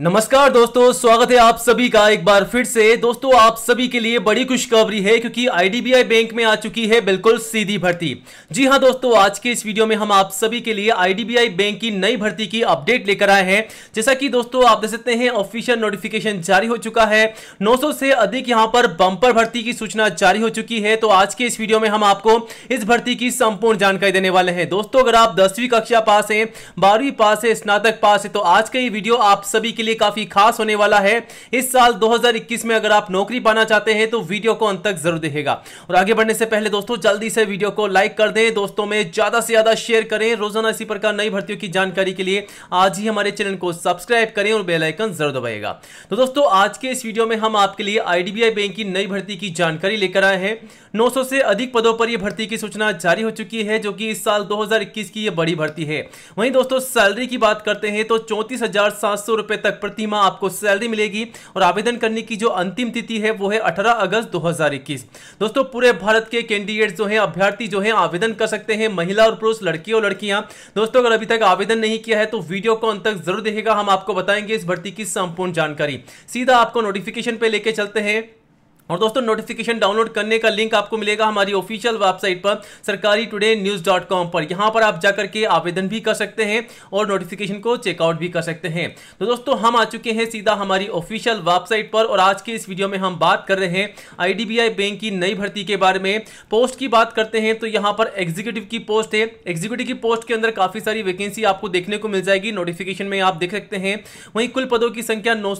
नमस्कार दोस्तों स्वागत है आप सभी का एक बार फिर से दोस्तों आप सभी के लिए बड़ी खुशखबरी है क्योंकि आईडीबीआई बैंक में आ चुकी है बिल्कुल सीधी भर्ती जी हां दोस्तों आज के इस वीडियो में हम आप सभी के लिए आईडीबीआई बैंक की नई भर्ती की अपडेट लेकर आए हैं जैसा कि दोस्तों आप देख सकते हैं ऑफिशियल नोटिफिकेशन जारी हो चुका है नौ से अधिक यहाँ पर बंपर भर्ती की सूचना जारी हो चुकी है तो आज के इस वीडियो में हम आपको इस भर्ती की संपूर्ण जानकारी देने वाले हैं दोस्तों अगर आप दसवीं कक्षा पास है बारहवीं पास है स्नातक पास है तो आज का ये वीडियो आप सभी के लिए काफी खास होने वाला है इस साल 2021 में अगर आप नौकरी पाना चाहते हैं तो वीडियो को अंत तक जरूर देखेगा और आगे बढ़ने से पहले दोस्तों जल्दी से वीडियो को लाइक कर दें दोस्तों में ज्यादा से ज्यादा शेयर करें रोजाना इसी प्रकार नई भर्तियों की जानकारी के लिए आज ही हमारे चैनल को सब्सक्राइब करें और बेलाइकन जरूर दबाएगा तो दोस्तों आज के इस वीडियो में हम आपके लिए आईडीबीआई बैंक की नई भर्ती की जानकारी लेकर आए हैं नौ से अधिक पदों पर यह भर्ती की सूचना जारी हो चुकी है जो कि इस साल 2021 की यह बड़ी भर्ती है वहीं दोस्तों सैलरी की बात करते हैं तो चौंतीस हजार सात सौ रुपए तक तक प्रति माह आपको सैलरी मिलेगी और आवेदन करने की जो अंतिम तिथि है वो है 18 अगस्त 2021 दोस्तों पूरे भारत के कैंडिडेट जो है अभ्यर्थी जो है आवेदन कर सकते हैं महिला और पुरुष लड़की और लड़कियां दोस्तों अगर अभी तक आवेदन नहीं किया है तो वीडियो को अंत तक जरूर देखेगा हम आपको बताएंगे इस भर्ती की संपूर्ण जानकारी सीधा आपको नोटिफिकेशन पे लेके चलते हैं और दोस्तों नोटिफिकेशन डाउनलोड करने का लिंक आपको मिलेगा हमारी ऑफिशियल वेबसाइट पर सरकारी टुडे न्यूज़ डॉट कॉम पर यहाँ पर आप जाकर के आवेदन भी कर सकते हैं और नोटिफिकेशन को चेकआउट भी कर सकते हैं तो दोस्तों हम आ चुके हैं सीधा हमारी ऑफिशियल वेबसाइट पर और आज के इस वीडियो में हम बात कर रहे हैं आई बैंक की नई भर्ती के बारे में पोस्ट की बात करते हैं तो यहाँ पर एग्जीक्यूटिव की पोस्ट है एग्जीक्यूटिव की पोस्ट के अंदर काफ़ी सारी वैकेंसी आपको देखने को मिल जाएगी नोटिफिकेशन में आप देख सकते हैं वहीं कुल पदों की संख्या नौ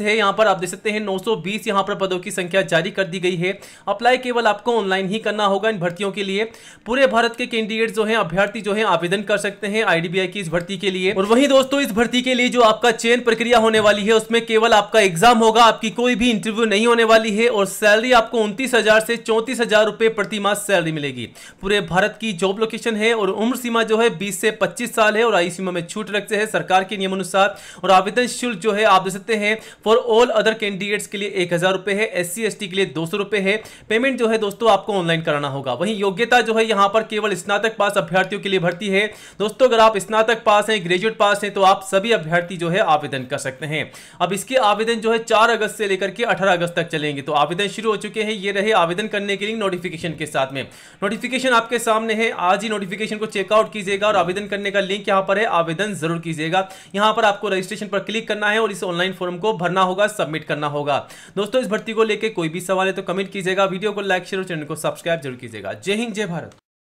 है यहाँ पर आप देख सकते हैं नौ सौ यहाँ पर पदों की संख्या जारी कर दी गई है अप्लाई केवल आपको ऑनलाइन ही करना होगा इन भर्तियों के लिए पूरे भारत के कैंडिडेट जो है अभ्यर्थी जो है आवेदन कर सकते हैं आईडीबीआई की इस भर्ती के लिए और वही दोस्तों इस भर्ती के लिए जो आपका चयन प्रक्रिया होने वाली है उसमें केवल आपका एग्जाम होगा आपकी कोई भी इंटरव्यू नहीं होने वाली है और सैलरी आपको उनतीस से चौंतीस रुपए प्रति माह सैलरी मिलेगी पूरे भारत की जॉब लोकेशन है और उम्र सीमा जो है बीस से पच्चीस साल है और आयु सीमा में छूट रखते हैं सरकार के नियम अनुसार और आवेदन शुल्क जो है आप दे सकते हैं फॉर ऑल अदर कैंडिडेट्स के लिए एक हजार रुपए है एस सी एसटी के लिए दो सौ है पेमेंट जो है दोस्तों आपको ऑनलाइन कराना होगा वहीं योग्यता जो है यहाँ पर केवल स्नातक पास अभ्यर्थियों के लिए भर्ती है दोस्तों अगर आप स्नातक पास हैं ग्रेजुएट पास हैं तो आप सभी अभ्यर्थी जो है आवेदन कर सकते हैं अब इसके आवेदन जो है चार अगस्त से लेकर के अठारह अगस्त तक चलेंगे तो आवेदन शुरू हो चुके हैं ये रहे आवेदन करने के लिए नोटिफिकेशन के साथ में नोटिफिकेशन आपके सामने है आज ही नोटिफिकेशन को चेकआउट कीजिएगा और आवेदन करने का लिंक यहाँ पर है आवेदन जरूर कीजिएगा यहाँ पर आपको रजिस्ट्रेशन पर क्लिक करना है और इस ऑनलाइन फॉर्म को भरना होगा सबमिट करना होगा दोस्तों इस भर्ती को लेकर कोई कोई भी सवाल है तो कमेंट कीजिएगा वीडियो को लाइक शेयर और चैनल को सब्सक्राइब जरूर कीजिएगा जय हिंद जय भारत